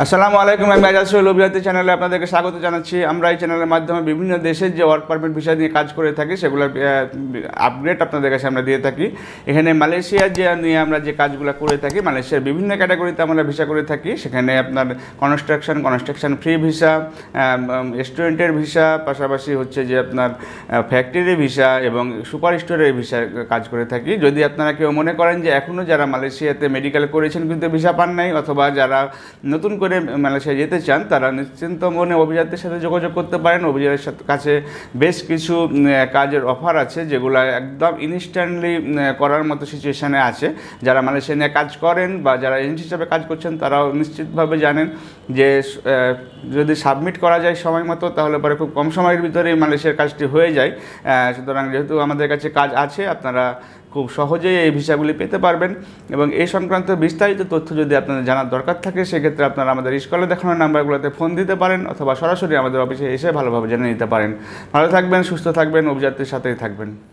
আসসালামু আলাইকুম আমি আজাদ সোহেল অভিজাতি চ্যানেলে আপনাদেরকে স্বাগত জানাচ্ছি আমরা এই চ্যানেলের মাধ্যমে বিভিন্ন দেশের যে ওয়ার্ক পারমিট ভিসা নিয়ে কাজ করে থাকি সেগুলোর আপগ্রেড আপনাদের কাছে আমরা দিয়ে থাকি এখানে মালয়েশিয়া যে নিয়ে আমরা যে কাজগুলো করে থাকি মালয়েশিয়ার বিভিন্ন ক্যাটাগরিতে আমরা ভিসা করে থাকি সেখানে আপনার কনস্ট্রাকশন কনস্ট্রাকশন ফ্রি ভিসা রেস্টুরেন্টের ভিসা পাশাপাশি হচ্ছে যে আপনার ফ্যাক্টরি ভিসা এবং সুপার স্টোরের ভিসা কাজ করে থাকি যদি আপনারা কেউ মনে করেন যে এখনও যারা মালয়েশিয়াতে মেডিকেল করেছেন কিন্তু ভিসা পান নাই অথবা যারা নতুন করে মালয়েশিয়া যেতে চান তারা নিশ্চিন্ত মনে অভিজাতের সাথে যোগাযোগ করতে পারেন অভিজাতের সাথে কাছে বেশ কিছু কাজের অফার আছে যেগুলো একদম ইনস্ট্যান্টলি করার মতো সিচুয়েশানে আছে যারা মালয়েশিয়া নিয়ে কাজ করেন বা যারা এজেন্ট হিসাবে কাজ করছেন তারাও নিশ্চিতভাবে জানেন যে যদি সাবমিট করা যায় সময় মতো তাহলে পরে খুব কম সময়ের ভিতরেই মালয়েশিয়ার কাজটি হয়ে যায় সুতরাং যেহেতু আমাদের কাছে কাজ আছে আপনারা খুব সহজেই এই ভিসাগুলি পেতে পারবেন এবং এই সংক্রান্ত বিস্তারিত তথ্য যদি আপনাদের জানার দরকার থাকে সেক্ষেত্রে আপনারা আমাদের স্কলে দেখানো নাম্বারগুলোতে ফোন দিতে পারেন অথবা সরাসরি আমাদের অফিসে এসে ভালোভাবে জেনে নিতে পারেন ভালো থাকবেন সুস্থ থাকবেন অভিযাত্রীর সাথেই থাকবেন